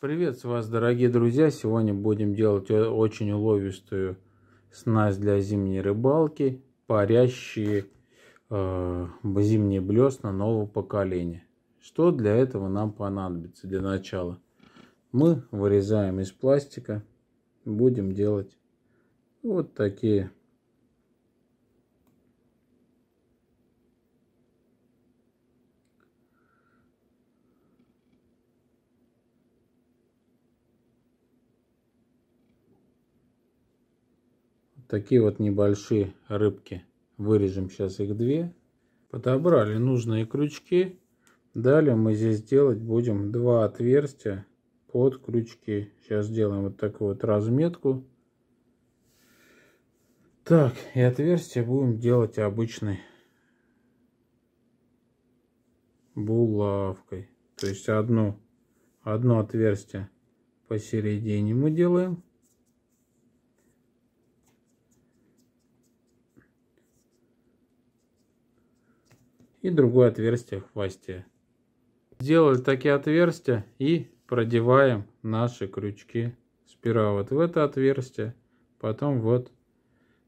Приветствую вас, дорогие друзья! Сегодня будем делать э, очень уловистую снасть для зимней рыбалки. Парящие э, зимние блесна нового поколения. Что для этого нам понадобится для начала? Мы вырезаем из пластика. Будем делать вот такие такие вот небольшие рыбки. Вырежем сейчас их две. Подобрали нужные крючки. Далее мы здесь делать будем два отверстия под крючки. Сейчас сделаем вот такую вот разметку. Так, и отверстие будем делать обычной булавкой. То есть одно, одно отверстие посередине мы делаем. и другое отверстие в хвосте. Сделали такие отверстия и продеваем наши крючки. Сперва вот в это отверстие, потом вот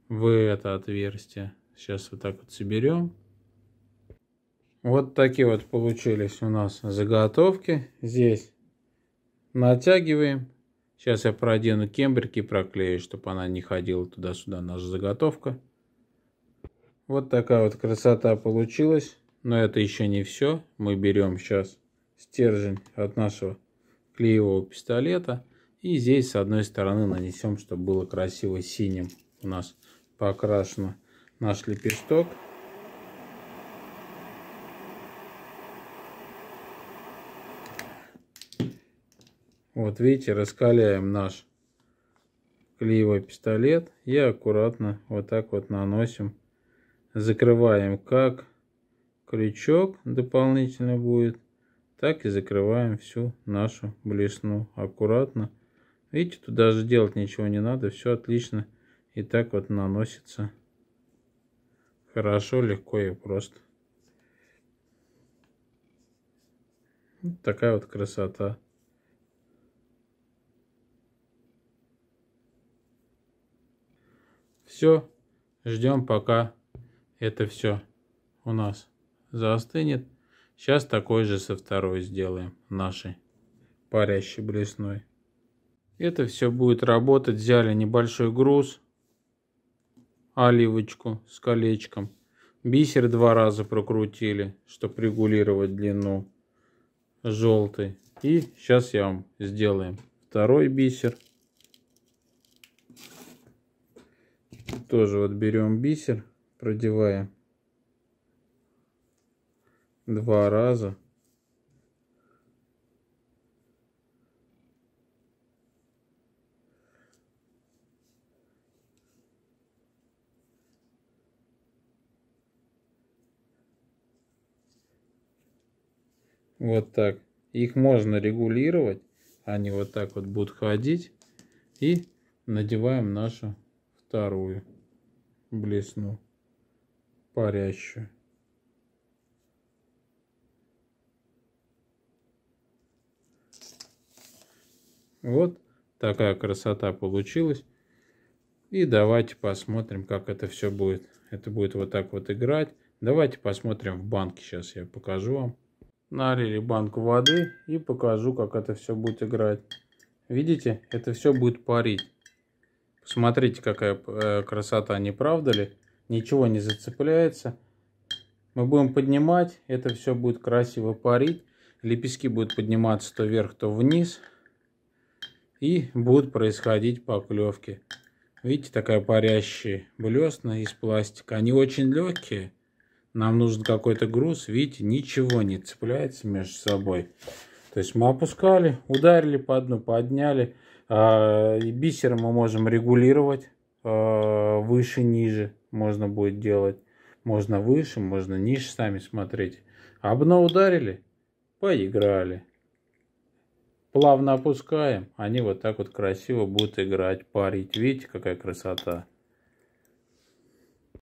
в это отверстие. Сейчас вот так вот соберем. Вот такие вот получились у нас заготовки. Здесь натягиваем. Сейчас я продену кембрики и проклею, чтобы она не ходила туда-сюда, наша заготовка. Вот такая вот красота получилась. Но это еще не все. Мы берем сейчас стержень от нашего клеевого пистолета. И здесь с одной стороны нанесем, чтобы было красиво синим у нас покрашено наш лепесток. Вот видите, раскаляем наш клеевой пистолет и аккуратно вот так вот наносим. Закрываем как крючок дополнительно будет. Так и закрываем всю нашу блесну аккуратно. Видите, тут даже делать ничего не надо, все отлично. И так вот наносится хорошо, легко и просто. Вот такая вот красота. Все, ждем пока это все у нас. Застынет. Сейчас такой же со второй сделаем, нашей, парящей блесной. Это все будет работать. Взяли небольшой груз, оливочку с колечком. Бисер два раза прокрутили, чтобы регулировать длину. Желтый. И сейчас я вам сделаем второй бисер. Тоже вот берем бисер, продеваем два раза. Вот так. Их можно регулировать. Они вот так вот будут ходить. И надеваем нашу вторую блесну парящую. Вот такая красота получилась. И давайте посмотрим, как это все будет. Это будет вот так вот играть. Давайте посмотрим в банке. Сейчас я покажу вам. Налили банку воды и покажу, как это все будет играть. Видите, это все будет парить. Посмотрите, какая э, красота, не правда ли? Ничего не зацепляется. Мы будем поднимать, это все будет красиво парить. Лепестки будут подниматься то вверх, то вниз и будут происходить поклевки. Видите, такая парящая блесна из пластика. Они очень легкие. Нам нужен какой-то груз. Видите, ничего не цепляется между собой. То есть мы опускали, ударили по дну, подняли. А, и бисер мы можем регулировать а, выше, ниже можно будет делать. Можно выше, можно ниже, сами смотреть. Обно ударили, поиграли плавно опускаем, они вот так вот красиво будут играть, парить. Видите, какая красота?